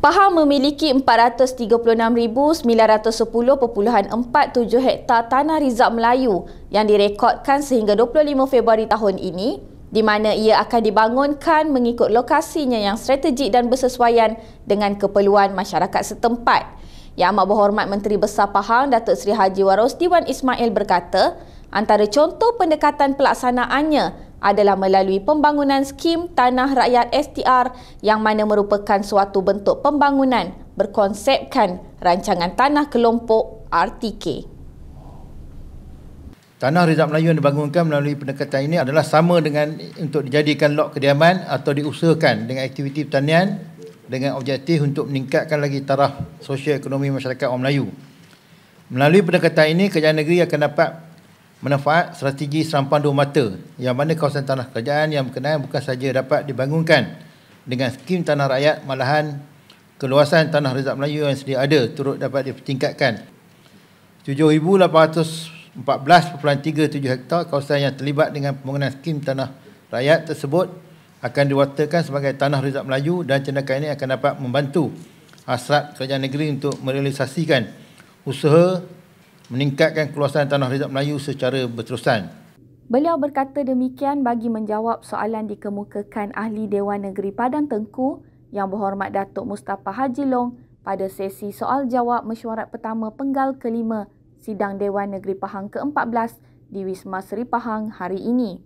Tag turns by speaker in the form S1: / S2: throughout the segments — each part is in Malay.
S1: Pahang memiliki 436,910.47 hektar tanah rizab Melayu yang direkodkan sehingga 25 Februari tahun ini di mana ia akan dibangunkan mengikut lokasinya yang strategik dan bersesuaian dengan keperluan masyarakat setempat. Yang amat berhormat Menteri Besar Pahang, Datuk Seri Haji Warosdiwan Ismail berkata, antara contoh pendekatan pelaksanaannya adalah melalui pembangunan skim tanah rakyat STR yang mana merupakan suatu bentuk pembangunan berkonsepkan rancangan tanah kelompok
S2: RTK. Tanah rakyat Melayu yang dibangunkan melalui pendekatan ini adalah sama dengan untuk dijadikan lok kediaman atau diusahakan dengan aktiviti pertanian dengan objektif untuk meningkatkan lagi taraf sosial ekonomi masyarakat orang Melayu. Melalui pendekatan ini, kerajaan negeri akan dapat manfaat strategi serampan dua mata yang mana kawasan tanah kerajaan yang berkenaan bukan saja dapat dibangunkan dengan skim tanah rakyat malahan keluasan tanah rezat Melayu yang sedia ada turut dapat ditingkatkan. 7,814.37 hektar kawasan yang terlibat dengan pembangunan skim tanah rakyat tersebut akan diwartakan sebagai tanah rezat Melayu dan tindakan ini akan dapat membantu hasrat kerajaan negeri untuk merealisasikan usaha meningkatkan keluasan tanah rizab Melayu secara berterusan.
S1: Beliau berkata demikian bagi menjawab soalan dikemukakan Ahli Dewan Negeri Padang Tengku yang berhormat Datuk Mustafa Haji Long pada sesi soal jawab mesyuarat pertama penggal kelima Sidang Dewan Negeri Pahang ke-14 di Wisma Seri Pahang hari ini.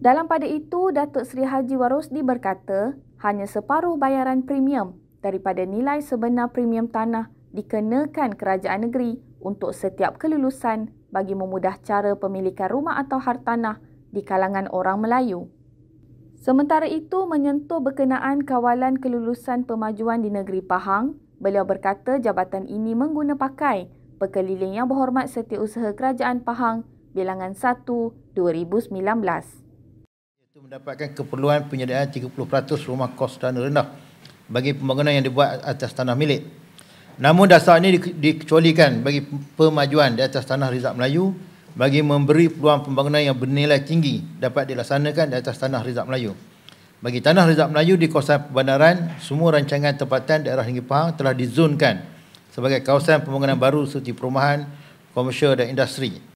S1: Dalam pada itu, Datuk Seri Haji Warosdi berkata hanya separuh bayaran premium daripada nilai sebenar premium tanah dikenakan kerajaan negeri untuk setiap kelulusan bagi memudah cara pemilikan rumah atau hartanah di kalangan orang Melayu. Sementara itu, menyentuh berkenaan kawalan kelulusan pemajuan di negeri Pahang, beliau berkata jabatan ini mengguna pakai pekeliling yang berhormat setiausaha kerajaan Pahang bilangan 1 2019.
S2: Itu mendapatkan keperluan penyediaan 30% rumah kos tanah rendah bagi pembangunan yang dibuat atas tanah milik Namun dasar ini dikecualikan bagi pemajuan di atas tanah rizab Melayu bagi memberi peluang pembangunan yang bernilai tinggi dapat dilaksanakan di atas tanah rizab Melayu. Bagi tanah rizab Melayu di kawasan perbandaran, semua rancangan tempatan daerah Ringgit Pahang telah dizonkan sebagai kawasan pembangunan baru seperti perumahan, komersial dan industri.